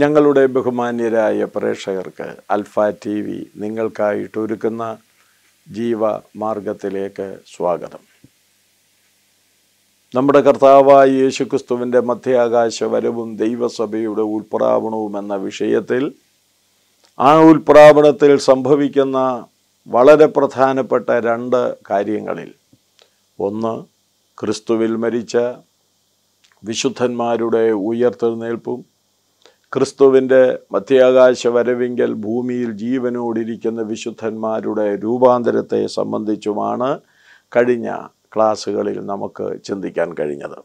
ഞങ്ങളുടെ ബഹുമാന്യരായ പ്രേക്ഷകർക്ക് അൽഫ ടി വി നിങ്ങൾക്കായിട്ട് ഒരുക്കുന്ന ജീവ മാർഗത്തിലേക്ക് സ്വാഗതം നമ്മുടെ കർത്താവായ യേശുക്രിസ്തുവിൻ്റെ മധ്യാകാശ വരവും ദൈവസഭയുടെ ഉൾപ്രാവണവും എന്ന വിഷയത്തിൽ ആ ഉൾപ്രാവണത്തിൽ സംഭവിക്കുന്ന വളരെ പ്രധാനപ്പെട്ട രണ്ട് കാര്യങ്ങളിൽ ഒന്ന് ക്രിസ്തുവിൽ മരിച്ച വിശുദ്ധന്മാരുടെ ഉയർത്തെഴുന്നേൽപ്പും ക്രിസ്തുവിൻ്റെ മധ്യാകാശ വരവിങ്കൽ ഭൂമിയിൽ ജീവനോടിരിക്കുന്ന വിശുദ്ധന്മാരുടെ രൂപാന്തരത്തെ സംബന്ധിച്ചുമാണ് കഴിഞ്ഞ ക്ലാസ്സുകളിൽ നമുക്ക് ചിന്തിക്കാൻ കഴിഞ്ഞത്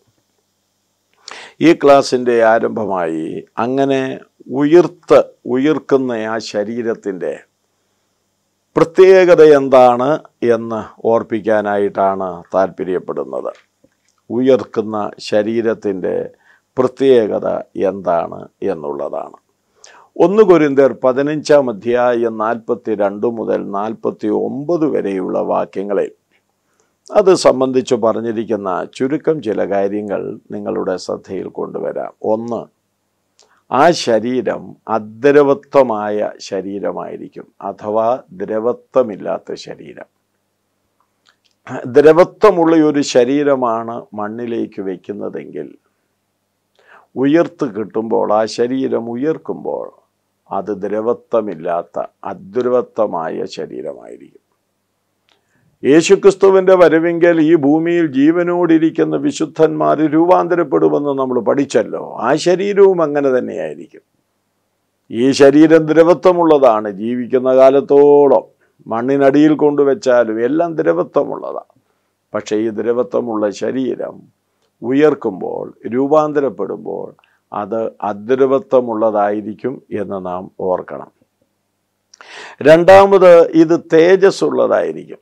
ഈ ക്ലാസ്സിൻ്റെ ആരംഭമായി അങ്ങനെ ഉയർത്ത് ഉയർക്കുന്ന ആ ശരീരത്തിൻ്റെ പ്രത്യേകത എന്താണ് എന്ന് ഓർപ്പിക്കാനായിട്ടാണ് താല്പര്യപ്പെടുന്നത് ഉയർക്കുന്ന ശരീരത്തിൻ്റെ പ്രത്യേകത എന്താണ് എന്നുള്ളതാണ് ഒന്ന് കുരിന്തർ പതിനഞ്ചാം അധ്യായം നാൽപ്പത്തി രണ്ട് മുതൽ നാൽപ്പത്തി ഒമ്പത് വരെയുള്ള വാക്യങ്ങളിൽ അത് സംബന്ധിച്ച് പറഞ്ഞിരിക്കുന്ന ചുരുക്കം ചില കാര്യങ്ങൾ നിങ്ങളുടെ ശ്രദ്ധയിൽ കൊണ്ടുവരാം ഒന്ന് ആ ശരീരം അദ്രവത്വമായ ശരീരമായിരിക്കും അഥവാ ദ്രവത്വമില്ലാത്ത ശരീരം ദ്രവത്വമുള്ള ഒരു ശരീരമാണ് മണ്ണിലേക്ക് വയ്ക്കുന്നതെങ്കിൽ ഉയർത്ത് കിട്ടുമ്പോൾ ആ ശരീരം ഉയർക്കുമ്പോൾ അത് ദ്രവത്വമില്ലാത്ത അദ്രവത്വമായ ശരീരമായിരിക്കും യേശുക്രിസ്തുവിൻ്റെ വരവെങ്കിൽ ഈ ഭൂമിയിൽ ജീവനോടിരിക്കുന്ന വിശുദ്ധന്മാർ രൂപാന്തരപ്പെടുമെന്ന് നമ്മൾ പഠിച്ചല്ലോ ആ ശരീരവും അങ്ങനെ തന്നെയായിരിക്കും ഈ ശരീരം ദ്രവത്വമുള്ളതാണ് ജീവിക്കുന്ന കാലത്തോളം മണ്ണിനടിയിൽ കൊണ്ടുവച്ചാലും എല്ലാം ദ്രവത്വമുള്ളതാണ് പക്ഷേ ഈ ദ്രവത്വമുള്ള ശരീരം ഉയർക്കുമ്പോൾ രൂപാന്തരപ്പെടുമ്പോൾ അത് അദ്രവത്വമുള്ളതായിരിക്കും എന്ന് നാം ഓർക്കണം രണ്ടാമത് ഇത് തേജസ് ഉള്ളതായിരിക്കും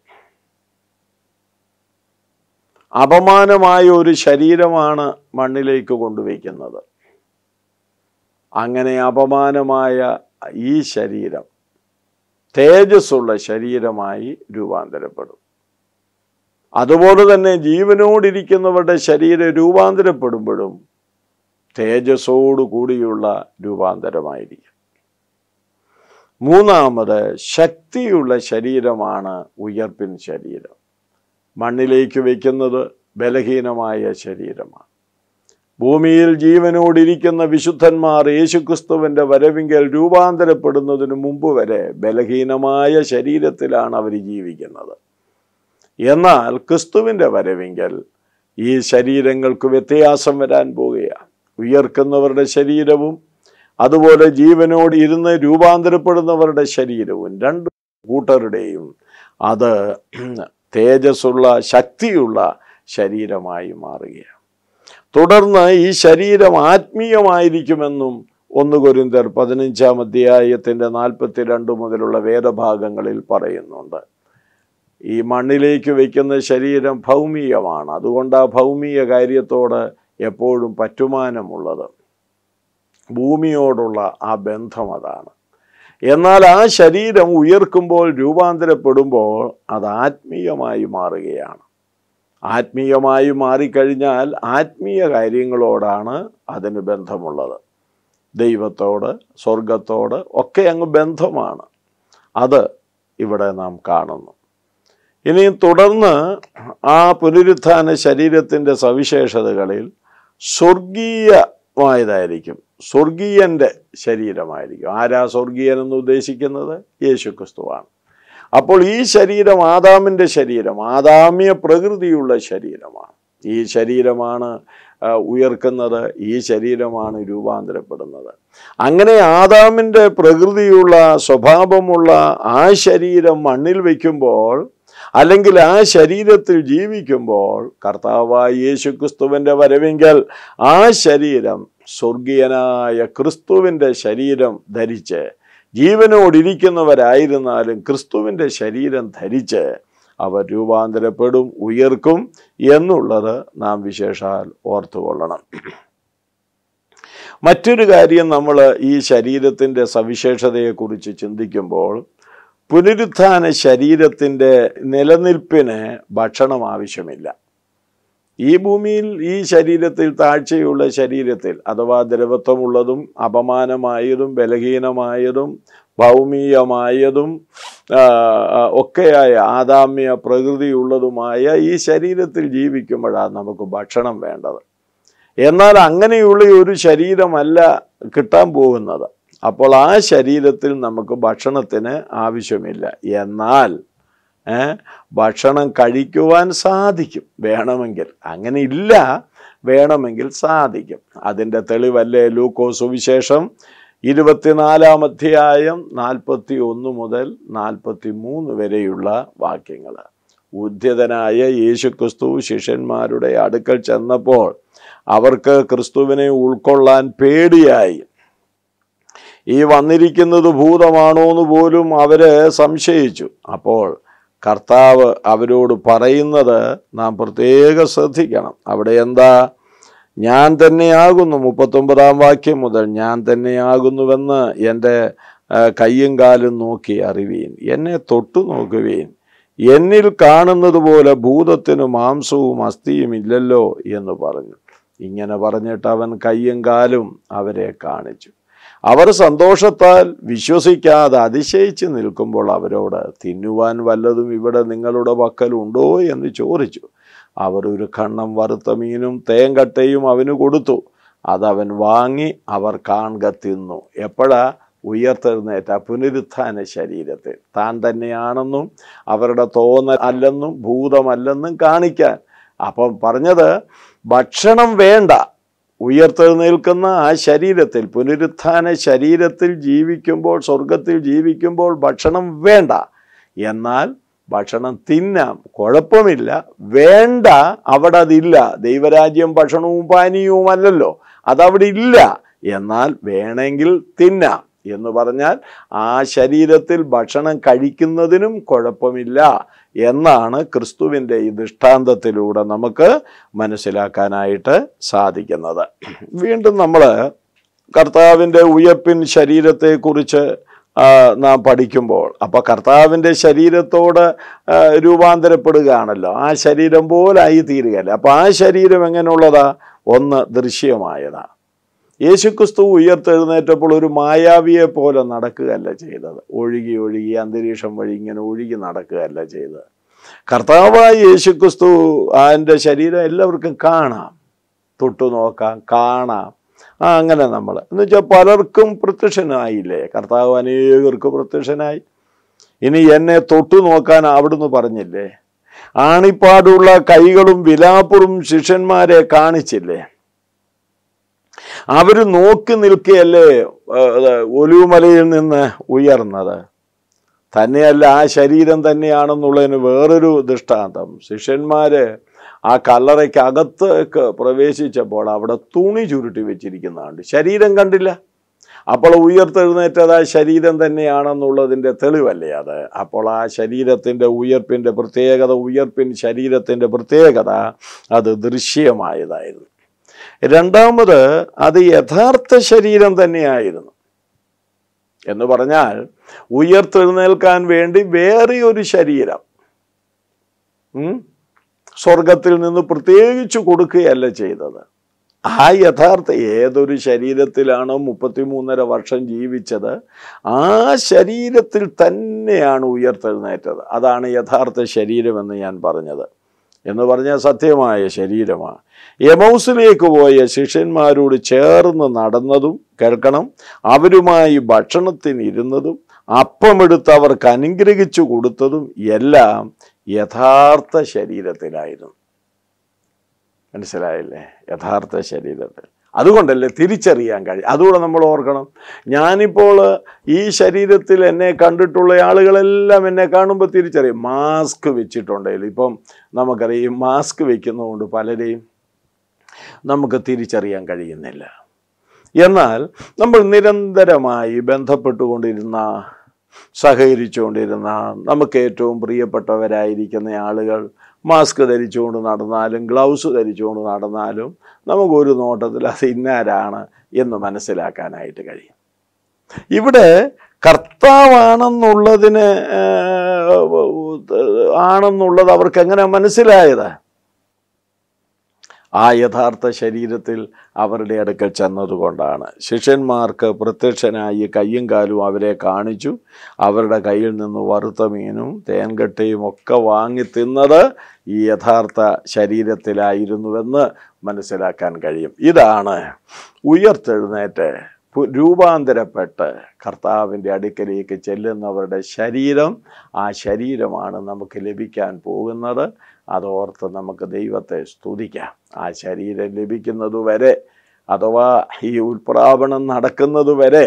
അപമാനമായ ഒരു ശരീരമാണ് മണ്ണിലേക്ക് കൊണ്ടുവയ്ക്കുന്നത് അങ്ങനെ അപമാനമായ ഈ ശരീരം തേജസ്സുള്ള ശരീരമായി രൂപാന്തരപ്പെടും അതുപോലെ തന്നെ ജീവനോടിരിക്കുന്നവരുടെ ശരീരം രൂപാന്തരപ്പെടുമ്പോഴും തേജസ്സോടുകൂടിയുള്ള രൂപാന്തരമായിരിക്കും മൂന്നാമത് ശക്തിയുള്ള ശരീരമാണ് ഉയർപ്പിൻ ശരീരം മണ്ണിലേക്ക് വയ്ക്കുന്നത് ബലഹീനമായ ശരീരമാണ് ഭൂമിയിൽ ജീവനോടിരിക്കുന്ന വിശുദ്ധന്മാർ യേശുക്രിസ്തുവിൻ്റെ വരവിങ്കൽ രൂപാന്തരപ്പെടുന്നതിന് മുമ്പ് വരെ ബലഹീനമായ ശരീരത്തിലാണ് അവർ ജീവിക്കുന്നത് എന്നാൽ ക്രിസ്തുവിൻ്റെ വരവെങ്കിൽ ഈ ശരീരങ്ങൾക്ക് വ്യത്യാസം വരാൻ പോവുകയാണ് ഉയർക്കുന്നവരുടെ ശരീരവും അതുപോലെ ജീവനോട് ഇരുന്ന് രൂപാന്തരപ്പെടുന്നവരുടെ ശരീരവും രണ്ട് കൂട്ടരുടെയും അത് തേജസ്സുള്ള ശക്തിയുള്ള ശരീരമായി മാറുകയാണ് തുടർന്ന് ഈ ശരീരം ആത്മീയമായിരിക്കുമെന്നും ഒന്ന് കുരുന്തർ പതിനഞ്ചാം അധ്യായത്തിൻ്റെ നാൽപ്പത്തി രണ്ട് മുതലുള്ള വേദഭാഗങ്ങളിൽ പറയുന്നുണ്ട് ഈ മണ്ണിലേക്ക് വയ്ക്കുന്ന ശരീരം ഭൗമികമാണ് അതുകൊണ്ട് ആ ഭൗമിക കാര്യത്തോട് എപ്പോഴും പറ്റുമാനമുള്ളത് ഭൂമിയോടുള്ള ആ ബന്ധം അതാണ് എന്നാൽ ആ ശരീരം ഉയർക്കുമ്പോൾ രൂപാന്തരപ്പെടുമ്പോൾ അത് ആത്മീയമായി മാറുകയാണ് ആത്മീയമായി മാറിക്കഴിഞ്ഞാൽ ആത്മീയ കാര്യങ്ങളോടാണ് അതിന് ബന്ധമുള്ളത് ദൈവത്തോട് സ്വർഗത്തോട് ഒക്കെ അങ്ങ് ബന്ധമാണ് അത് ഇവിടെ നാം കാണുന്നു ഇനിയും തുടർന്ന് ആ പുനരുത്ഥാന ശരീരത്തിൻ്റെ സവിശേഷതകളിൽ സ്വർഗീയമായതായിരിക്കും സ്വർഗീയൻ്റെ ശരീരമായിരിക്കും ആരാ സ്വർഗീയൻ എന്ന് ഉദ്ദേശിക്കുന്നത് യേശു ക്രിസ്തുവാണ് അപ്പോൾ ഈ ശരീരം ആദാമിൻ്റെ ശരീരം ആദാമ്യ പ്രകൃതിയുള്ള ശരീരമാണ് ഈ ശരീരമാണ് ഉയർക്കുന്നത് ഈ ശരീരമാണ് രൂപാന്തരപ്പെടുന്നത് അങ്ങനെ ആദാമിൻ്റെ പ്രകൃതിയുള്ള സ്വഭാവമുള്ള ആ ശരീരം മണ്ണിൽ വയ്ക്കുമ്പോൾ അല്ലെങ്കിൽ ആ ശരീരത്തിൽ ജീവിക്കുമ്പോൾ കർത്താവായ യേശു ക്രിസ്തുവിൻ്റെ വരവെങ്കിൽ ആ ശരീരം സ്വർഗീയനായ ക്രിസ്തുവിൻ്റെ ശരീരം ധരിച്ച് ജീവനോടിരിക്കുന്നവരായിരുന്നാലും ക്രിസ്തുവിൻ്റെ ശരീരം ധരിച്ച് അവർ രൂപാന്തരപ്പെടും ഉയർക്കും എന്നുള്ളത് നാം വിശേഷാൽ ഓർത്തുകൊള്ളണം മറ്റൊരു കാര്യം നമ്മൾ ഈ ശരീരത്തിൻ്റെ സവിശേഷതയെക്കുറിച്ച് ചിന്തിക്കുമ്പോൾ പുനരുത്ഥാന ശരീരത്തിൻ്റെ നിലനിൽപ്പിന് ഭക്ഷണം ആവശ്യമില്ല ഈ ഭൂമിയിൽ ഈ ശരീരത്തിൽ താഴ്ചയുള്ള ശരീരത്തിൽ അഥവാ ദ്രവത്വമുള്ളതും അപമാനമായതും ബലഹീനമായതും ഭൗമീയമായതും ഒക്കെയായ ആദാമ്യ പ്രകൃതിയുള്ളതുമായ ഈ ശരീരത്തിൽ ജീവിക്കുമ്പോഴാണ് നമുക്ക് ഭക്ഷണം വേണ്ടത് എന്നാൽ അങ്ങനെയുള്ള ഒരു ശരീരമല്ല കിട്ടാൻ പോകുന്നത് അപ്പോൾ ആ ശരീരത്തിൽ നമുക്ക് ഭക്ഷണത്തിന് ആവശ്യമില്ല എന്നാൽ ഭക്ഷണം കഴിക്കുവാൻ സാധിക്കും വേണമെങ്കിൽ അങ്ങനെ ഇല്ല വേണമെങ്കിൽ സാധിക്കും അതിൻ്റെ തെളിവല്ലേ ലൂക്കോസ് വിശേഷം ഇരുപത്തിനാലാം അധ്യായം നാൽപ്പത്തി ഒന്ന് മുതൽ നാൽപ്പത്തി മൂന്ന് വരെയുള്ള വാക്യങ്ങൾ ഉദ്യതനായ യേശുക്രിസ്തു ശിഷ്യന്മാരുടെ അടുക്കൽ ചെന്നപ്പോൾ അവർക്ക് ക്രിസ്തുവിനെ ഉൾക്കൊള്ളാൻ പേടിയായി ഈ വന്നിരിക്കുന്നത് ഭൂതമാണോ എന്ന് പോലും അവർ സംശയിച്ചു അപ്പോൾ കർത്താവ് അവരോട് പറയുന്നത് നാം പ്രത്യേക ശ്രദ്ധിക്കണം അവിടെ എന്താ ഞാൻ തന്നെയാകുന്നു മുപ്പത്തൊമ്പതാം വാക്യം മുതൽ ഞാൻ തന്നെയാകുന്നുവെന്ന് എൻ്റെ കയ്യും കാലും നോക്കി അറിവീൻ എന്നെ തൊട്ടു നോക്കുവീൻ എന്നിൽ കാണുന്നത് പോലെ ഭൂതത്തിന് മാംസവും അസ്ഥിയും ഇല്ലല്ലോ എന്ന് പറഞ്ഞു ഇങ്ങനെ പറഞ്ഞിട്ട് അവൻ കയ്യും കാലും അവരെ കാണിച്ചു അവർ സന്തോഷത്താൽ വിശ്വസിക്കാതെ അതിശയിച്ച് നിൽക്കുമ്പോൾ അവരോട് തിന്നുവാൻ വല്ലതും ഇവിടെ നിങ്ങളുടെ പക്കലുണ്ടോ എന്ന് ചോദിച്ചു അവർ ഒരു കണ്ണം വറുത്ത മീനും തേങ്കട്ടയും അവന് കൊടുത്തു അതവൻ വാങ്ങി അവർ കാണുക തിന്നു എപ്പോഴാ ഉയർത്തെഴുന്നേറ്റ പുനരുത്ഥാന ശരീരത്തെ താൻ തന്നെയാണെന്നും അവരുടെ തോന്നൽ അല്ലെന്നും ഭൂതമല്ലെന്നും കാണിക്കാൻ അപ്പം പറഞ്ഞത് ഭക്ഷണം വേണ്ട ഉയർത്തെഴുന്നേൽക്കുന്ന ആ ശരീരത്തിൽ പുനരുത്ഥാന ശരീരത്തിൽ ജീവിക്കുമ്പോൾ സ്വർഗത്തിൽ ജീവിക്കുമ്പോൾ ഭക്ഷണം വേണ്ട എന്നാൽ ഭക്ഷണം തിന്നാം കുഴപ്പമില്ല വേണ്ട അവിടെ അതില്ല ദൈവരാജ്യം ഭക്ഷണവും പാനീയവുമല്ലല്ലോ അതവിടെ ഇല്ല എന്നാൽ വേണമെങ്കിൽ തിന്നാം എന്ന് പറഞ്ഞാൽ ആ ശരീരത്തിൽ ഭക്ഷണം കഴിക്കുന്നതിനും കുഴപ്പമില്ല എന്നാണ് ക്രിസ്തുവിൻ്റെ ഈ ദൃഷ്ടാന്തത്തിലൂടെ നമുക്ക് മനസ്സിലാക്കാനായിട്ട് സാധിക്കുന്നത് വീണ്ടും നമ്മൾ കർത്താവിൻ്റെ ഉയപ്പിൻ ശരീരത്തെക്കുറിച്ച് നാം പഠിക്കുമ്പോൾ അപ്പോൾ കർത്താവിൻ്റെ ശരീരത്തോട് രൂപാന്തരപ്പെടുകയാണല്ലോ ആ ശരീരം പോലായി തീരുകയല്ലേ അപ്പോൾ ആ ശരീരം എങ്ങനെയുള്ളതാ ഒന്ന് ദൃശ്യമായതാണ് യേശുക്രിസ്തു ഉയർത്തെഴുന്നേറ്റപ്പോൾ ഒരു മായാവിയെ പോലെ നടക്കുകയല്ല ചെയ്തത് ഒഴുകി ഒഴുകി അന്തരീക്ഷം വഴി ഇങ്ങനെ ഒഴുകി നടക്കുകയല്ല ചെയ്തത് കർത്താവായ യേശുക്രിസ്തു അതിൻ്റെ ശരീരം എല്ലാവർക്കും കാണാം തൊട്ടു നോക്കാം കാണാം ആ അങ്ങനെ നമ്മൾ എന്ന് വെച്ചാൽ പലർക്കും പ്രത്യക്ഷനായില്ലേ കർത്താവ് അനേകർക്ക് പ്രത്യക്ഷനായി ഇനി എന്നെ തൊട്ടു നോക്കാൻ അവിടുന്ന് പറഞ്ഞില്ലേ ആണിപ്പാടുള്ള കൈകളും വിലാപ്പുറും ശിഷ്യന്മാരെ കാണിച്ചില്ലേ അവർ നോക്കി നിൽക്കുകയല്ലേ ഒലിവുമലയിൽ നിന്ന് ഉയർന്നത് തന്നെയല്ല ആ ശരീരം തന്നെയാണെന്നുള്ളതിന് വേറൊരു ദൃഷ്ടാന്തം ശിഷ്യന്മാർ ആ കല്ലറയ്ക്കകത്ത് പ്രവേശിച്ചപ്പോൾ അവിടെ തുണി ചുരുട്ടി വെച്ചിരിക്കുന്നതാണ്ട് ശരീരം കണ്ടില്ല അപ്പോൾ ഉയർത്തെഴുന്നേറ്റത് ആ ശരീരം തന്നെയാണെന്നുള്ളതിൻ്റെ തെളിവല്ലേ അത് അപ്പോൾ ആ ശരീരത്തിൻ്റെ ഉയർപ്പിൻ്റെ പ്രത്യേകത ഉയർപ്പിൻ ശരീരത്തിൻ്റെ പ്രത്യേകത അത് ദൃശ്യമായതായിരുന്നു രണ്ടാമത് അത് യഥാർത്ഥ ശരീരം തന്നെയായിരുന്നു എന്ന് പറഞ്ഞാൽ ഉയർത്തെഴുന്നേൽക്കാൻ വേണ്ടി വേറെ ഒരു ശരീരം സ്വർഗത്തിൽ നിന്ന് പ്രത്യേകിച്ച് കൊടുക്കുകയല്ല ചെയ്തത് ആ യഥാർത്ഥ ഏതൊരു ശരീരത്തിലാണോ മൂന്നര വർഷം ജീവിച്ചത് ആ ശരീരത്തിൽ തന്നെയാണ് ഉയർത്തെഴുന്നേറ്റത് അതാണ് യഥാർത്ഥ ശരീരമെന്ന് ഞാൻ പറഞ്ഞത് എന്ന് പറഞ്ഞാൽ സത്യമായ ശരീരമാണ് യമൗസിലേക്ക് പോയ ശിഷ്യന്മാരോട് ചേർന്ന് നടന്നതും കേൾക്കണം അവരുമായി ഭക്ഷണത്തിന് ഇരുന്നതും അപ്പമെടുത്ത് അവർക്ക് അനുഗ്രഹിച്ചു കൊടുത്തതും എല്ലാം യഥാർത്ഥ ശരീരത്തിലായിരുന്നു മനസ്സിലായില്ലേ യഥാർത്ഥ ശരീരത്തിൽ അതുകൊണ്ടല്ലേ തിരിച്ചറിയാൻ കഴിയും അതുകൂടെ നമ്മൾ ഓർക്കണം ഞാനിപ്പോൾ ഈ ശരീരത്തിൽ എന്നെ കണ്ടിട്ടുള്ള ആളുകളെല്ലാം എന്നെ കാണുമ്പോൾ തിരിച്ചറിയും മാസ്ക് വെച്ചിട്ടുണ്ടെങ്കിൽ ഇപ്പം നമുക്കറിയാം മാസ്ക് വെക്കുന്നതുകൊണ്ട് പലരെയും നമുക്ക് തിരിച്ചറിയാൻ കഴിയുന്നില്ല എന്നാൽ നമ്മൾ നിരന്തരമായി ബന്ധപ്പെട്ടുകൊണ്ടിരുന്ന സഹകരിച്ചുകൊണ്ടിരുന്ന നമുക്ക് ഏറ്റവും പ്രിയപ്പെട്ടവരായിരിക്കുന്ന ആളുകൾ മാസ്ക് ധരിച്ചുകൊണ്ട് നടന്നാലും ഗ്ലൗസ് ധരിച്ചുകൊണ്ട് നടന്നാലും നമുക്കൊരു നോട്ടത്തിൽ അത് ഇന്നാരാണ് എന്ന് മനസ്സിലാക്കാനായിട്ട് കഴിയും ഇവിടെ കർത്താവാണെന്നുള്ളതിന് ആണെന്നുള്ളത് അവർക്ക് എങ്ങനെ മനസ്സിലായത് ആ യഥാർത്ഥ ശരീരത്തിൽ അവരുടെ അടുക്കൽ ചെന്നതുകൊണ്ടാണ് ശിഷ്യന്മാർക്ക് പ്രത്യക്ഷനായി കയ്യും കാലും അവരെ കാണിച്ചു അവരുടെ കയ്യിൽ നിന്ന് വറുത്ത മീനും തേൻകട്ടയും ഒക്കെ വാങ്ങി തിന്നത് ഈ യഥാർത്ഥ ശരീരത്തിലായിരുന്നുവെന്ന് മനസ്സിലാക്കാൻ കഴിയും ഇതാണ് ഉയർത്തെഴുന്നേറ്റ് രൂപാന്തരപ്പെട്ട് കർത്താവിൻ്റെ അടുക്കലേക്ക് ചെല്ലുന്നവരുടെ ശരീരം ആ ശരീരമാണ് നമുക്ക് ലഭിക്കാൻ പോകുന്നത് അതോർത്ത് നമുക്ക് ദൈവത്തെ സ്തുതിക്കാം ആ ശരീരം ലഭിക്കുന്നതുവരെ അഥവാ ഈ ഉൽപ്രാപണം നടക്കുന്നതുവരെ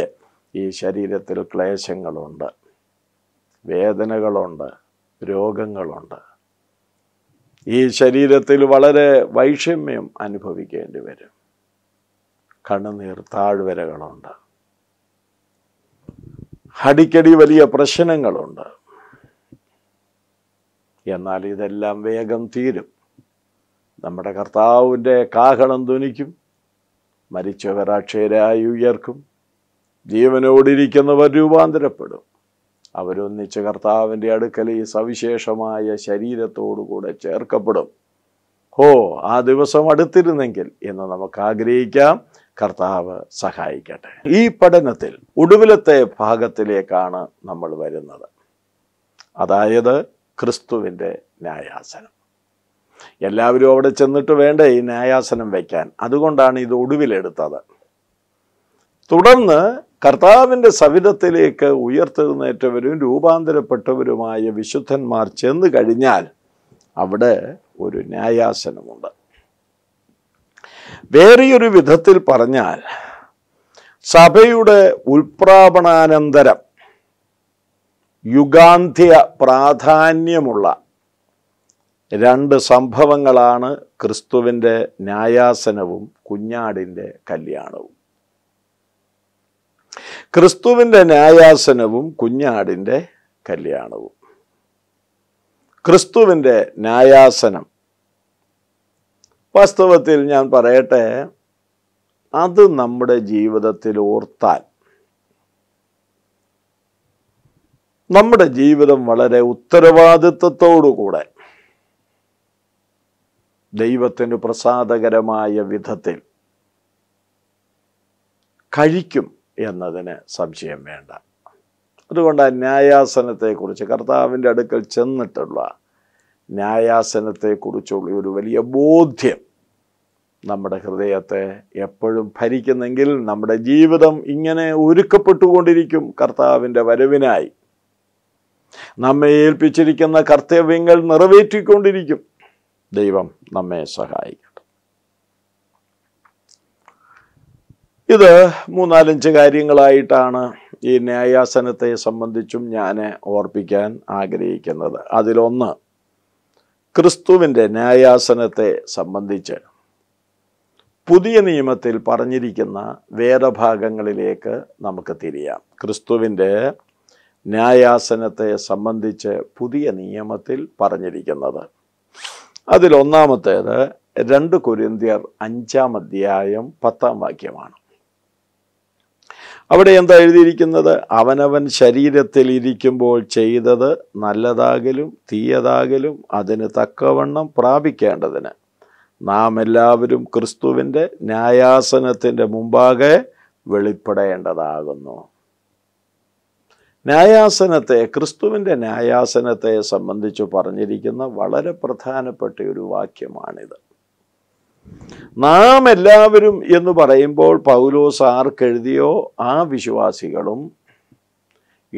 ഈ ശരീരത്തിൽ ക്ലേശങ്ങളുണ്ട് വേദനകളുണ്ട് രോഗങ്ങളുണ്ട് ഈ ശരീരത്തിൽ വളരെ വൈഷമ്യം അനുഭവിക്കേണ്ടി വരും കണ്ണുനീർ താഴ്വരകളുണ്ട് അടിക്കടി വലിയ പ്രശ്നങ്ങളുണ്ട് എന്നാൽ ഇതെല്ലാം വേഗം തീരും നമ്മുടെ കർത്താവിൻ്റെ കാഹളം ധനിക്കും മരിച്ചവർ ഉയർക്കും ജീവനോടിരിക്കുന്നവർ രൂപാന്തരപ്പെടും അവരൊന്നിച്ച് കർത്താവിൻ്റെ അടുക്കൽ ഈ സവിശേഷമായ ശരീരത്തോടുകൂടെ ചേർക്കപ്പെടും ഹോ ആ ദിവസം അടുത്തിരുന്നെങ്കിൽ എന്ന് നമുക്ക് ആഗ്രഹിക്കാം കർത്താവ് സഹായിക്കട്ടെ ഈ പഠനത്തിൽ ഒടുവിലത്തെ ഭാഗത്തിലേക്കാണ് നമ്മൾ വരുന്നത് അതായത് ക്രിസ്തുവിൻ്റെ ന്യായാസനം എല്ലാവരും അവിടെ ചെന്നിട്ട് വേണ്ടേ ഈ ന്യായാസനം വയ്ക്കാൻ അതുകൊണ്ടാണ് ഇത് ഒടുവിലെടുത്തത് തുടർന്ന് കർത്താവിൻ്റെ സവിധത്തിലേക്ക് ഉയർത്തെഴുന്നേറ്റവരും രൂപാന്തരപ്പെട്ടവരുമായ വിശുദ്ധന്മാർ ചെന്ന് കഴിഞ്ഞാൽ അവിടെ ഒരു ന്യായാസനമുണ്ട് വേറെയൊരു വിധത്തിൽ പറഞ്ഞാൽ സഭയുടെ ഉൽപ്രാപണാനന്തരം യുഗാന്ത്യ പ്രാധാന്യമുള്ള രണ്ട് സംഭവങ്ങളാണ് ക്രിസ്തുവിൻ്റെ ന്യായാസനവും കുഞ്ഞാടിൻ്റെ കല്യാണവും ക്രിസ്തുവിൻ്റെ ന്യായാസനവും കുഞ്ഞാടിൻ്റെ കല്യാണവും ക്രിസ്തുവിൻ്റെ ന്യായാസനം വാസ്തവത്തിൽ ഞാൻ പറയട്ടെ അത് നമ്മുടെ ജീവിതത്തിൽ ഓർത്താൽ നമ്മുടെ ജീവിതം വളരെ ഉത്തരവാദിത്വത്തോടുകൂടെ ദൈവത്തിന് പ്രസാദകരമായ വിധത്തിൽ കഴിക്കും എന്നതിന് സംശയം വേണ്ട അതുകൊണ്ട് ആ ന്യായാസനത്തെക്കുറിച്ച് കർത്താവിൻ്റെ അടുക്കൽ ചെന്നിട്ടുള്ള ന്യായാസനത്തെക്കുറിച്ചുള്ള ഒരു വലിയ ബോധ്യം നമ്മുടെ ഹൃദയത്തെ എപ്പോഴും ഭരിക്കുന്നെങ്കിൽ നമ്മുടെ ജീവിതം ഇങ്ങനെ ഒരുക്കപ്പെട്ടുകൊണ്ടിരിക്കും കർത്താവിൻ്റെ വരവിനായി നമ്മെ ഏൽപ്പിച്ചിരിക്കുന്ന കർത്തവ്യങ്ങൾ നിറവേറ്റിക്കൊണ്ടിരിക്കും ദൈവം നമ്മെ സഹായിക്കട്ടെ ഇത് മൂന്നാലഞ്ച് കാര്യങ്ങളായിട്ടാണ് ഈ ന്യായാസനത്തെ സംബന്ധിച്ചും ഞാൻ ഓർപ്പിക്കാൻ ആഗ്രഹിക്കുന്നത് അതിലൊന്ന് ക്രിസ്തുവിൻ്റെ ന്യായാസനത്തെ സംബന്ധിച്ച് പുതിയ നിയമത്തിൽ പറഞ്ഞിരിക്കുന്ന വേദഭാഗങ്ങളിലേക്ക് നമുക്ക് തിരിയാം ക്രിസ്തുവിൻ്റെ ന്യായാസനത്തെ സംബന്ധിച്ച് പുതിയ നിയമത്തിൽ പറഞ്ഞിരിക്കുന്നത് അതിലൊന്നാമത്തേത് രണ്ട് കുരിന്തിയർ അഞ്ചാം അധ്യായം പത്താം വാക്യമാണ് അവിടെ എന്താ എഴുതിയിരിക്കുന്നത് അവനവൻ ശരീരത്തിൽ ഇരിക്കുമ്പോൾ ചെയ്തത് നല്ലതാകലും തീയതാകലും അതിന് തക്കവണ്ണം പ്രാപിക്കേണ്ടതിന് നാം എല്ലാവരും ക്രിസ്തുവിൻ്റെ ന്യായാസനത്തിൻ്റെ മുമ്പാകെ വെളിപ്പെടേണ്ടതാകുന്നു ന്യായാസനത്തെ ക്രിസ്തുവിൻ്റെ ന്യായാസനത്തെ സംബന്ധിച്ച് പറഞ്ഞിരിക്കുന്ന വളരെ പ്രധാനപ്പെട്ട ഒരു വാക്യമാണിത് നാം എല്ലാവരും എന്ന് പറയുമ്പോൾ പൗലോസ് ആർക്കെഴുതിയോ ആ വിശ്വാസികളും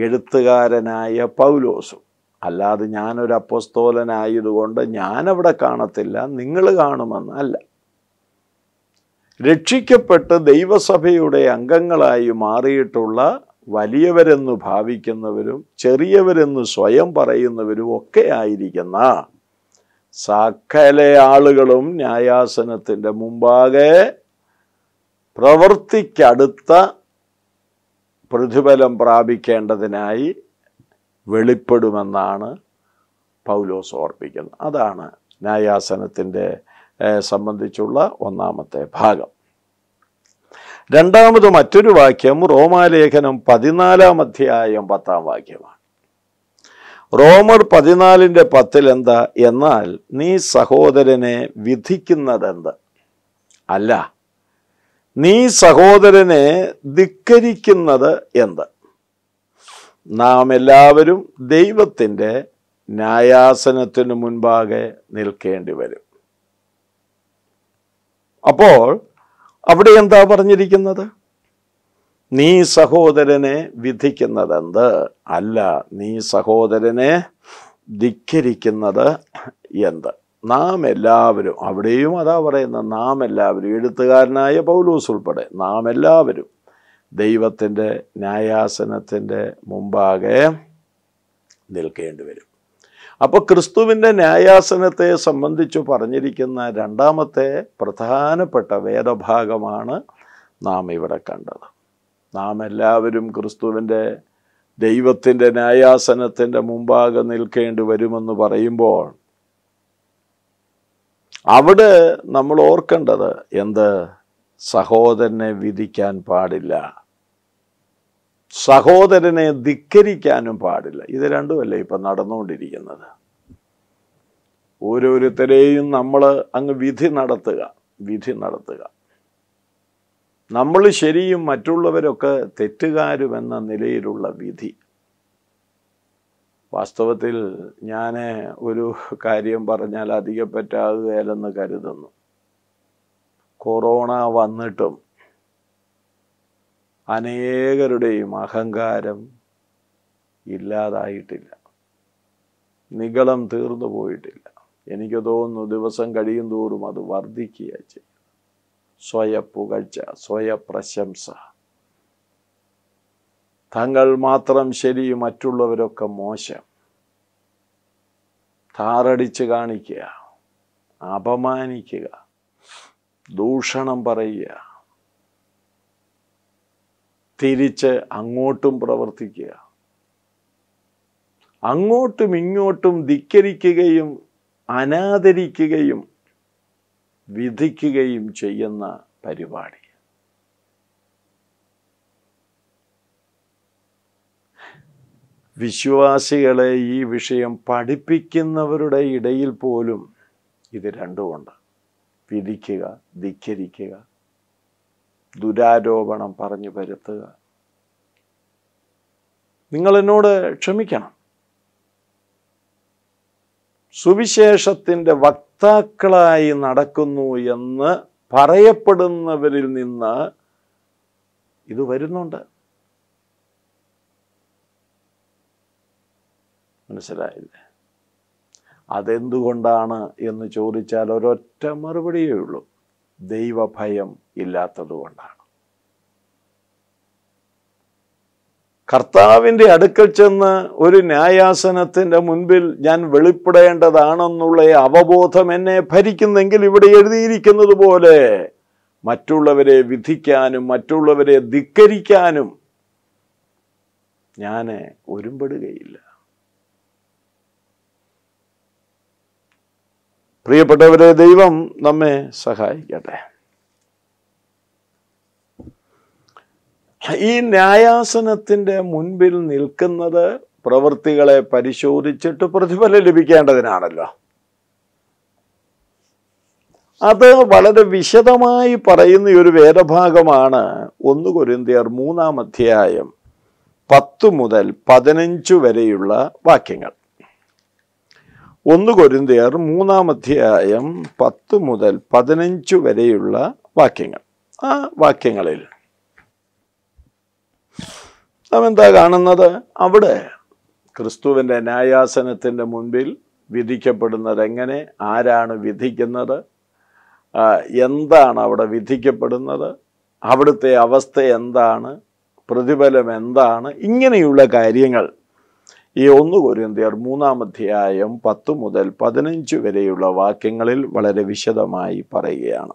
എഴുത്തുകാരനായ പൗലോസും അല്ലാതെ ഞാനൊരു അപ്പസ്തോലനായതുകൊണ്ട് ഞാനവിടെ കാണത്തില്ല നിങ്ങൾ കാണുമെന്നല്ല രക്ഷിക്കപ്പെട്ട് ദൈവസഭയുടെ അംഗങ്ങളായി മാറിയിട്ടുള്ള വലിയവരെന്ന് ഭാവിക്കുന്നവരും ചെറിയവരെന്ന് സ്വയം പറയുന്നവരും ഒക്കെ ആയിരിക്കുന്ന സകല ആളുകളും ന്യായാസനത്തിൻ്റെ മുമ്പാകെ പ്രവൃത്തിക്കടുത്ത പ്രതിഫലം പ്രാപിക്കേണ്ടതിനായി വെളിപ്പെടുമെന്നാണ് പൗലോസ് ഓർപ്പിക്കുന്നത് അതാണ് ന്യായാസനത്തിൻ്റെ സംബന്ധിച്ചുള്ള ഒന്നാമത്തെ ഭാഗം രണ്ടാമത് മറ്റൊരു വാക്യം റോമാലേഖനം പതിനാലാം അധ്യായം പത്താം വാക്യമാണ് റോമർ പതിനാലിൻ്റെ പത്തിൽ എന്താ എന്നാൽ നീ സഹോദരനെ വിധിക്കുന്നതെന്ത് അല്ല നീ സഹോദരനെ ധിക്കരിക്കുന്നത് എന്ത് നാം എല്ലാവരും ദൈവത്തിൻ്റെ ന്യായാസനത്തിനു മുൻപാകെ നിൽക്കേണ്ടി വരും അപ്പോൾ അവിടെ എന്താ പറഞ്ഞിരിക്കുന്നത് നീ സഹോദരനെ എന്ത് അല്ല നീ സഹോദരനെ ധിക്കരിക്കുന്നത് എന്ത് നാം എല്ലാവരും അവിടെയും അതാ പറയുന്നത് നാം എല്ലാവരും എഴുത്തുകാരനായ പൗലൂസ് ഉൾപ്പെടെ നാം എല്ലാവരും ദൈവത്തിൻ്റെ ന്യായാസനത്തിൻ്റെ മുമ്പാകെ നിൽക്കേണ്ടി വരും അപ്പോൾ ക്രിസ്തുവിൻ്റെ ന്യായാസനത്തെ സംബന്ധിച്ച് പറഞ്ഞിരിക്കുന്ന രണ്ടാമത്തെ പ്രധാനപ്പെട്ട വേദഭാഗമാണ് നാം ഇവിടെ കണ്ടത് നാം എല്ലാവരും ക്രിസ്തുവിൻ്റെ ദൈവത്തിൻ്റെ ന്യായാസനത്തിൻ്റെ മുമ്പാകെ നിൽക്കേണ്ടി വരുമെന്ന് പറയുമ്പോൾ അവിടെ നമ്മൾ ഓർക്കേണ്ടത് എന്ത് സഹോദരനെ വിധിക്കാൻ പാടില്ല സഹോദരനെ ധിക്കരിക്കാനും പാടില്ല ഇത് രണ്ടുമല്ലേ ഇപ്പം നടന്നുകൊണ്ടിരിക്കുന്നത് ഓരോരുത്തരെയും നമ്മൾ അങ്ങ് വിധി നടത്തുക വിധി നടത്തുക നമ്മൾ ശരിയും മറ്റുള്ളവരൊക്കെ തെറ്റുകാരുമെന്ന നിലയിലുള്ള വിധി വാസ്തവത്തിൽ ഞാൻ ഒരു കാര്യം പറഞ്ഞാൽ അധികം കരുതുന്നു കൊറോണ വന്നിട്ടും അനേകരുടെയും അഹങ്കാരം ഇല്ലാതായിട്ടില്ല നിഗളം തീർന്നു പോയിട്ടില്ല എനിക്ക് തോന്നുന്നു ദിവസം കഴിയും തോറും അത് വർദ്ധിക്കുക ചെയ്യും സ്വയപ്പുകഴ്ച സ്വയപ്രശംസ തങ്ങൾ മാത്രം ശരി മറ്റുള്ളവരൊക്കെ മോശം താറടിച്ച് കാണിക്കുക അപമാനിക്കുക ദൂഷണം പറയുക തിരിച്ച് അങ്ങോട്ടും പ്രവർത്തിക്കുക അങ്ങോട്ടും ഇങ്ങോട്ടും ധിക്കരിക്കുകയും അനാദരിക്കുകയും വിധിക്കുകയും ചെയ്യുന്ന പരിപാടി വിശ്വാസികളെ ഈ വിഷയം പഠിപ്പിക്കുന്നവരുടെ ഇടയിൽ പോലും ഇത് രണ്ടുമുണ്ട് വിധിക്കുക ധിക്കരിക്കുക ദുരാരോപണം പറഞ്ഞു വരുത്തുക നിങ്ങൾ എന്നോട് ക്ഷമിക്കണം സുവിശേഷത്തിൻ്റെ വക്താക്കളായി നടക്കുന്നു എന്ന് പറയപ്പെടുന്നവരിൽ നിന്ന് ഇത് വരുന്നുണ്ട് മനസ്സിലായില്ലേ അതെന്തുകൊണ്ടാണ് എന്ന് ചോദിച്ചാൽ ഒരൊറ്റ മറുപടിയേ ഉള്ളൂ ദൈവഭയം ഇല്ലാത്തതുകൊണ്ടാണ് കർത്താവിൻ്റെ അടുക്കൽ ചെന്ന് ഒരു ന്യായാസനത്തിൻ്റെ മുൻപിൽ ഞാൻ വെളിപ്പെടേണ്ടതാണെന്നുള്ള അവബോധം എന്നെ ഭരിക്കുന്നെങ്കിൽ ഇവിടെ എഴുതിയിരിക്കുന്നത് പോലെ മറ്റുള്ളവരെ വിധിക്കാനും മറ്റുള്ളവരെ ധിക്കരിക്കാനും ഞാൻ ഒരുമ്പെടുകയില്ല പ്രിയപ്പെട്ടവരെ ദൈവം നമ്മെ സഹായിക്കട്ടെ ഈ ന്യായാസനത്തിൻ്റെ മുൻപിൽ നിൽക്കുന്നത് പ്രവൃത്തികളെ പരിശോധിച്ചിട്ട് പ്രതിഫലം ലഭിക്കേണ്ടതിനാണല്ലോ അത് വളരെ വിശദമായി പറയുന്ന ഒരു വേദഭാഗമാണ് ഒന്ന് കൊരിന്തിയർ മൂന്നാം അധ്യായം പത്ത് മുതൽ പതിനഞ്ച് വരെയുള്ള വാക്യങ്ങൾ ഒന്ന് കൊരിന്തയർ മൂന്നാം പത്ത് മുതൽ പതിനഞ്ച് വരെയുള്ള വാക്യങ്ങൾ ആ വാക്യങ്ങളിൽ നാം എന്താ കാണുന്നത് അവിടെ ക്രിസ്തുവിൻ്റെ ന്യായാസനത്തിൻ്റെ മുൻപിൽ വിധിക്കപ്പെടുന്നത് എങ്ങനെ ആരാണ് വിധിക്കുന്നത് എന്താണ് അവിടെ വിധിക്കപ്പെടുന്നത് അവിടുത്തെ അവസ്ഥ എന്താണ് പ്രതിഫലം എന്താണ് ഇങ്ങനെയുള്ള കാര്യങ്ങൾ ഈ ഒന്ന് കൊരിന്തിയർ മൂന്നാം അധ്യായം പത്ത് മുതൽ പതിനഞ്ച് വരെയുള്ള വാക്യങ്ങളിൽ വളരെ വിശദമായി പറയുകയാണ്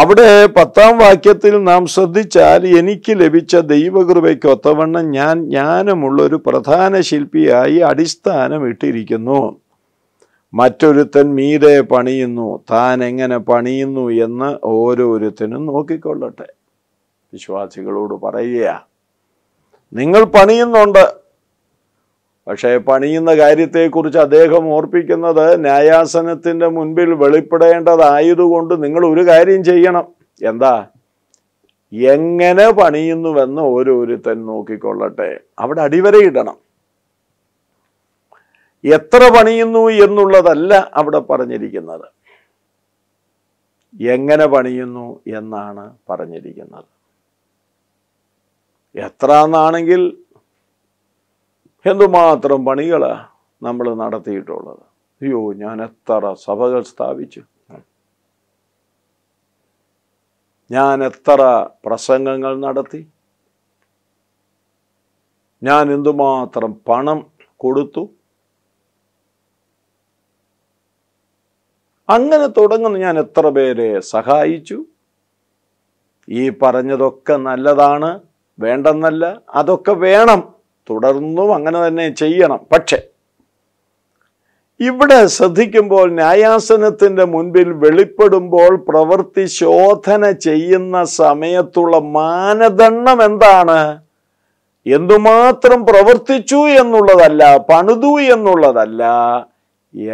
അവിടെ പത്താം വാക്യത്തിൽ നാം ശ്രദ്ധിച്ചാൽ എനിക്ക് ലഭിച്ച ദൈവകൃപയ്ക്ക് ഒത്തവണ്ണം ഞാൻ ജ്ഞാനമുള്ളൊരു പ്രധാന ശില്പിയായി അടിസ്ഥാനം ഇട്ടിരിക്കുന്നു മറ്റൊരുത്തൻ മീതെ പണിയുന്നു താൻ എങ്ങനെ പണിയുന്നു എന്ന് ഓരോരുത്തനും നോക്കിക്കൊള്ളട്ടെ വിശ്വാസികളോട് പറയുകയാണ് നിങ്ങൾ പണിയുന്നുണ്ട് പക്ഷേ പണിയുന്ന കാര്യത്തെക്കുറിച്ച് അദ്ദേഹം ഓർപ്പിക്കുന്നത് ന്യായാസനത്തിൻ്റെ മുൻപിൽ വെളിപ്പെടേണ്ടതായതുകൊണ്ട് നിങ്ങൾ ഒരു കാര്യം ചെയ്യണം എന്താ എങ്ങനെ പണിയുന്നുവെന്ന് ഓരോരുത്തൻ നോക്കിക്കൊള്ളട്ടെ അവിടെ അടിവരയിടണം എത്ര പണിയുന്നു എന്നുള്ളതല്ല അവിടെ പറഞ്ഞിരിക്കുന്നത് എങ്ങനെ പണിയുന്നു എന്നാണ് പറഞ്ഞിരിക്കുന്നത് എത്ര എന്നാണെങ്കിൽ എന്തുമാത്രം പണികൾ നമ്മൾ നടത്തിയിട്ടുള്ളത് അയ്യോ ഞാൻ എത്ര സഭകൾ സ്ഥാപിച്ചു ഞാൻ എത്ര പ്രസംഗങ്ങൾ നടത്തി ഞാൻ എന്തുമാത്രം പണം കൊടുത്തു അങ്ങനെ തുടങ്ങുന്ന ഞാൻ എത്ര പേരെ സഹായിച്ചു ഈ പറഞ്ഞതൊക്കെ നല്ലതാണ് വേണ്ടെന്നല്ല അതൊക്കെ വേണം തുടർന്നും അങ്ങനെ തന്നെ ചെയ്യണം പക്ഷേ ഇവിടെ ശ്രദ്ധിക്കുമ്പോൾ ന്യായാസനത്തിൻ്റെ മുൻപിൽ വെളിപ്പെടുമ്പോൾ പ്രവൃത്തി ശോധന ചെയ്യുന്ന സമയത്തുള്ള മാനദണ്ഡം എന്താണ് എന്തുമാത്രം പ്രവർത്തിച്ചു എന്നുള്ളതല്ല പണിതു എന്നുള്ളതല്ല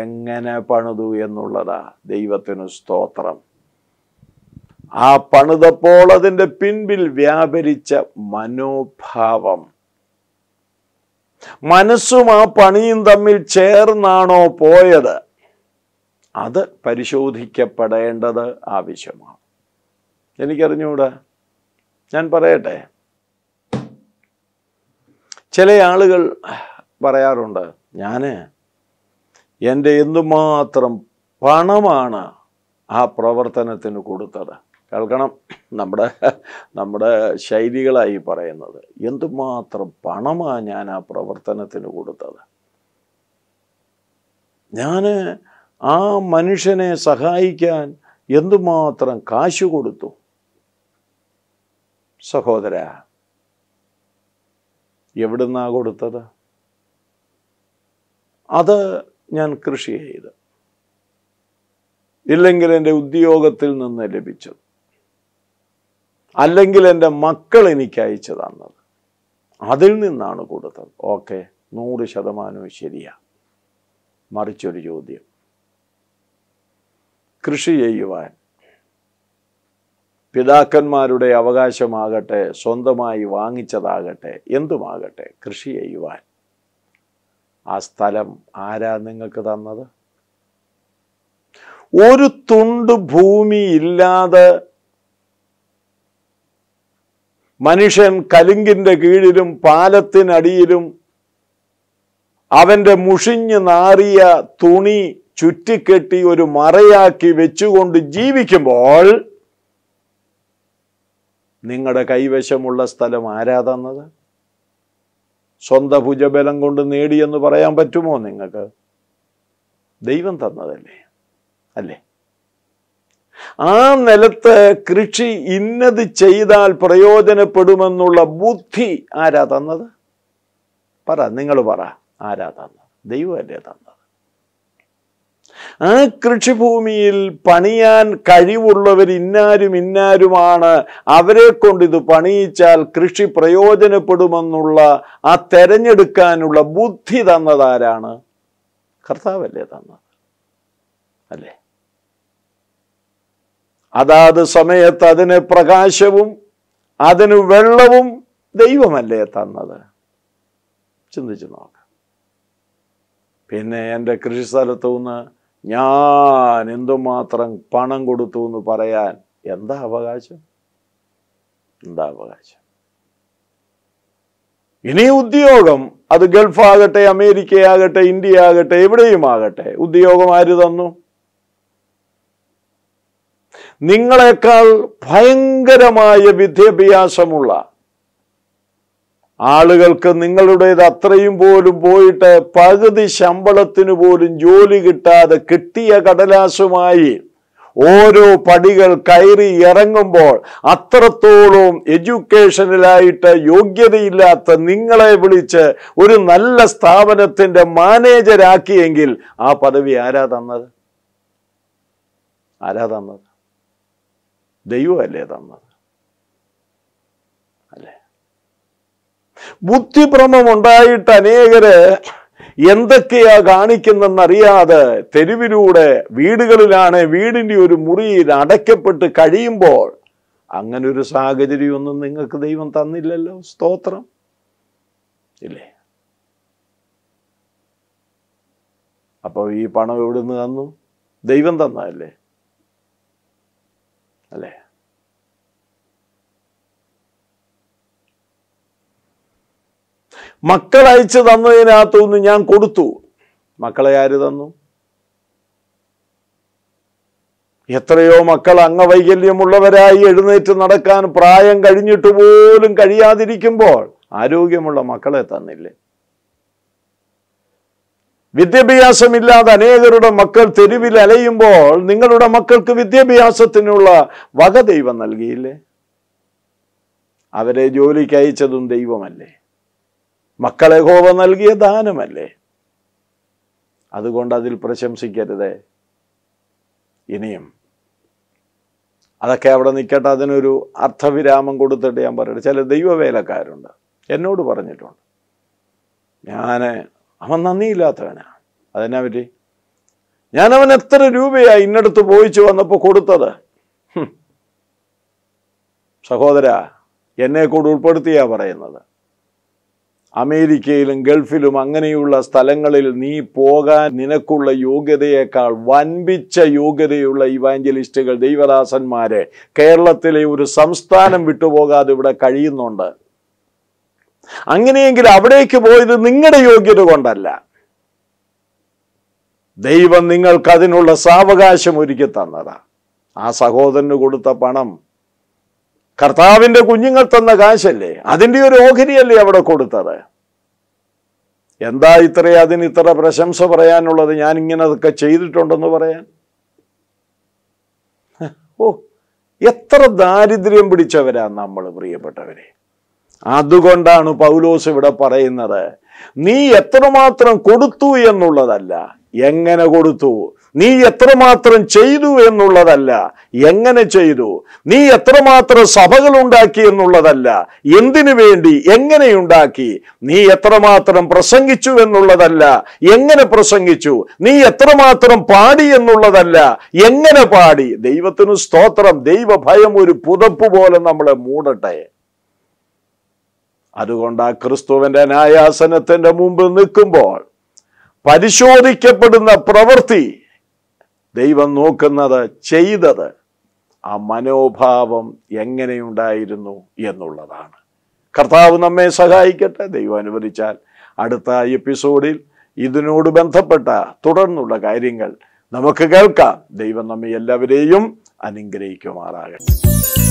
എങ്ങനെ പണിതു എന്നുള്ളതാ ദൈവത്തിനു സ്തോത്രം ആ പണിതപ്പോൾ അതിൻ്റെ പിൻപിൽ വ്യാപരിച്ച മനോഭാവം മനസ്സും ആ പണിയും തമ്മിൽ ചേർന്നാണോ പോയത് അത് പരിശോധിക്കപ്പെടേണ്ടത് ആവശ്യമാണ് എനിക്കറിഞ്ഞൂടെ ഞാൻ പറയട്ടെ ചില ആളുകൾ പറയാറുണ്ട് ഞാൻ എൻ്റെ എന്തുമാത്രം പണമാണ് ആ പ്രവർത്തനത്തിന് കൊടുത്തത് കേൾക്കണം നമ്മുടെ നമ്മുടെ ശൈലികളായി പറയുന്നത് എന്തുമാത്രം പണമാണ് ഞാൻ ആ പ്രവർത്തനത്തിന് കൊടുത്തത് ഞാൻ ആ മനുഷ്യനെ സഹായിക്കാൻ എന്തുമാത്രം കാശ് കൊടുത്തു സഹോദര എവിടുന്നാ കൊടുത്തത് അത് ഞാൻ കൃഷി ചെയ്ത് ഇല്ലെങ്കിൽ എൻ്റെ ഉദ്യോഗത്തിൽ നിന്ന് ലഭിച്ചത് അല്ലെങ്കിൽ എൻ്റെ മക്കൾ എനിക്ക് അയച്ചു തന്നത് അതിൽ നിന്നാണ് കൊടുത്തത് ഓക്കെ നൂറ് ശതമാനവും ശരിയാ മറിച്ചൊരു ചോദ്യം കൃഷി ചെയ്യുവാൻ പിതാക്കന്മാരുടെ അവകാശമാകട്ടെ സ്വന്തമായി വാങ്ങിച്ചതാകട്ടെ എന്തുമാകട്ടെ കൃഷി ചെയ്യുവാൻ ആ സ്ഥലം ആരാ നിങ്ങൾക്ക് തന്നത് ഒരു തുണ്ട് ഭൂമി ഇല്ലാതെ മനുഷ്യൻ കലിങ്കിൻ്റെ കീഴിലും പാലത്തിനടിയിലും അവൻ്റെ മുഷിഞ്ഞു നാറിയ തുണി ചുറ്റിക്കെട്ടി ഒരു മറയാക്കി വെച്ചുകൊണ്ട് ജീവിക്കുമ്പോൾ നിങ്ങളുടെ കൈവശമുള്ള സ്ഥലം ആരാ തന്നത് സ്വന്തം ഭുജബലം കൊണ്ട് നേടിയെന്ന് പറയാൻ പറ്റുമോ നിങ്ങൾക്ക് ദൈവം തന്നതല്ലേ അല്ലേ ആ നിലത്ത് കൃഷി ഇന്നത് ചെയ്താൽ പ്രയോജനപ്പെടുമെന്നുള്ള ബുദ്ധി ആരാ തന്നത് പറ നിങ്ങൾ പറ ആരാ തന്നത് ദൈവമല്ലേ തന്നത് ആ കൃഷിഭൂമിയിൽ പണിയാൻ കഴിവുള്ളവർ ഇന്നാരും ഇന്നാരുമാണ് അവരെ കൊണ്ട് ഇത് പണിയിച്ചാൽ കൃഷി പ്രയോജനപ്പെടുമെന്നുള്ള ആ തെരഞ്ഞെടുക്കാനുള്ള ബുദ്ധി തന്നതാരാണ് കർത്താവല്ലേ തന്നത് അല്ലേ അതാത് സമയത്ത് അതിന് പ്രകാശവും അതിന് വെള്ളവും ദൈവമല്ലേ തന്നത് ചിന്തിച്ചു നോക്ക പിന്നെ എൻ്റെ കൃഷി സ്ഥലത്തു നിന്ന് ഞാൻ എന്തുമാത്രം പണം കൊടുത്തു എന്ന് പറയാൻ എന്താ അവകാശം എന്താ അവകാശം ഇനി ഉദ്യോഗം അത് ഗൾഫാകട്ടെ അമേരിക്കയാകട്ടെ ഇന്ത്യ ആകട്ടെ എവിടെയും ആകട്ടെ ഉദ്യോഗം ആര് തന്നു നിങ്ങളെക്കാൾ ഭയങ്കരമായ വിദ്യാഭ്യാസമുള്ള ആളുകൾക്ക് നിങ്ങളുടേത് അത്രയും പോലും പോയിട്ട് പകുതി ശമ്പളത്തിന് പോലും ജോലി കിട്ടാതെ കിട്ടിയ കടലാസുമായി ഓരോ പടികൾ കയറി ഇറങ്ങുമ്പോൾ അത്രത്തോളം എഡ്യൂക്കേഷനിലായിട്ട് യോഗ്യതയില്ലാത്ത നിങ്ങളെ വിളിച്ച് ഒരു നല്ല സ്ഥാപനത്തിൻ്റെ മാനേജരാക്കിയെങ്കിൽ ആ പദവി ആരാ തന്നത് ആരാ തന്നത് ദൈവമല്ലേ തന്നത് അല്ലേ ബുദ്ധിഭ്രമം ഉണ്ടായിട്ട് അനേകര് എന്തൊക്കെയാ കാണിക്കുന്നെന്നറിയാതെ തെരുവിലൂടെ വീടുകളിലാണ് വീടിൻ്റെ ഒരു മുറിയിൽ അടയ്ക്കപ്പെട്ട് കഴിയുമ്പോൾ അങ്ങനെ ഒരു സാഹചര്യമൊന്നും നിങ്ങൾക്ക് ദൈവം തന്നില്ലല്ലോ സ്തോത്രം ഇല്ലേ അപ്പോൾ ഈ പണം നിന്ന് തന്നു ദൈവം തന്നല്ലേ അല്ലേ മക്കൾ അയച്ചു തന്നതിനകത്തുനിന്ന് ഞാൻ കൊടുത്തു മക്കളെ ആര് തന്നു എത്രയോ മക്കൾ അംഗവൈകല്യമുള്ളവരായി എഴുന്നേറ്റ് നടക്കാൻ പ്രായം കഴിഞ്ഞിട്ട് പോലും കഴിയാതിരിക്കുമ്പോൾ ആരോഗ്യമുള്ള മക്കളെ തന്നില്ലേ വിദ്യാഭ്യാസമില്ലാതെ അനേകരുടെ മക്കൾ തെരുവിൽ അലയുമ്പോൾ നിങ്ങളുടെ മക്കൾക്ക് വിദ്യാഭ്യാസത്തിനുള്ള വക ദൈവം നൽകിയില്ലേ അവരെ ജോലിക്ക് അയച്ചതും ദൈവമല്ലേ മക്കളെ ഹോവ നൽകിയ ദാനമല്ലേ അതുകൊണ്ട് അതിൽ പ്രശംസിക്കരുത് ഇനിയും അതൊക്കെ അവിടെ നിൽക്കട്ടെ അതിനൊരു അർത്ഥവിരാമം കൊടുത്തിട്ട് ഞാൻ പറയട്ടെ ചില ദൈവവേലക്കാരുണ്ട് എന്നോട് പറഞ്ഞിട്ടുണ്ട് ഞാൻ അവൻ നന്ദിയില്ലാത്തവനാണ് അതെന്നാ പറ്റി ഞാൻ അവൻ എത്ര രൂപയായി ഇന്നടത്ത് പോയിച്ചു വന്നപ്പോൾ കൊടുത്തത് സഹോദര എന്നെ കൂടെ ഉൾപ്പെടുത്തിയാ പറയുന്നത് അമേരിക്കയിലും ഗൾഫിലും അങ്ങനെയുള്ള സ്ഥലങ്ങളിൽ നീ പോകാൻ നിനക്കുള്ള യോഗ്യതയേക്കാൾ വൻപിച്ച യോഗ്യതയുള്ള ഇവാഞ്ചലിസ്റ്റുകൾ ദൈവദാസന്മാരെ കേരളത്തിലെ ഒരു സംസ്ഥാനം വിട്ടുപോകാതെ ഇവിടെ കഴിയുന്നുണ്ട് അങ്ങനെയെങ്കിൽ അവിടേക്ക് പോയത് നിങ്ങളുടെ യോഗ്യത കൊണ്ടല്ല ദൈവം നിങ്ങൾക്ക് അതിനുള്ള സാവകാശം ഒരുക്കി തന്നതാ ആ സഹോദരന് കൊടുത്ത പണം കർത്താവിൻ്റെ കുഞ്ഞുങ്ങൾ തന്ന കാശല്ലേ അതിൻ്റെ ഒരു ഓഹരിയല്ലേ അവിടെ കൊടുത്തത് എന്താ ഇത്ര അതിന് ഇത്ര പ്രശംസ പറയാനുള്ളത് ഞാൻ ഇങ്ങനതൊക്കെ ചെയ്തിട്ടുണ്ടെന്ന് പറയാൻ ഓ എത്ര ദാരിദ്ര്യം പിടിച്ചവരാ നമ്മൾ പ്രിയപ്പെട്ടവരെ അതുകൊണ്ടാണ് പൗലോസ് ഇവിടെ പറയുന്നത് നീ എത്രമാത്രം കൊടുത്തു എന്നുള്ളതല്ല എങ്ങനെ കൊടുത്തു നീ എത്രമാത്രം ചെയ്തു എന്നുള്ളതല്ല എങ്ങനെ ചെയ്തു നീ എത്രമാത്രം സഭകൾ ഉണ്ടാക്കി എന്നുള്ളതല്ല എന്തിനു വേണ്ടി എങ്ങനെയുണ്ടാക്കി നീ എത്രമാത്രം പ്രസംഗിച്ചു എന്നുള്ളതല്ല എങ്ങനെ പ്രസംഗിച്ചു നീ എത്രമാത്രം പാടി എന്നുള്ളതല്ല എങ്ങനെ പാടി ദൈവത്തിനു സ്തോത്രം ദൈവഭയം ഒരു പുതപ്പ് പോലെ നമ്മളെ മൂടട്ടെ അതുകൊണ്ട് ആ ക്രിസ്തുവിൻ്റെ ന്യായാസനത്തിൻ്റെ മുമ്പിൽ നിൽക്കുമ്പോൾ പരിശോധിക്കപ്പെടുന്ന പ്രവൃത്തി ദൈവം നോക്കുന്നത് ചെയ്തത് ആ മനോഭാവം എങ്ങനെയുണ്ടായിരുന്നു എന്നുള്ളതാണ് കർത്താവ് നമ്മെ സഹായിക്കട്ടെ ദൈവം അനുവദിച്ചാൽ അടുത്ത എപ്പിസോഡിൽ ഇതിനോട് ബന്ധപ്പെട്ട തുടർന്നുള്ള കാര്യങ്ങൾ നമുക്ക് കേൾക്കാം ദൈവം നമ്മെ എല്ലാവരെയും അനുഗ്രഹിക്കുമാറാകട്ടെ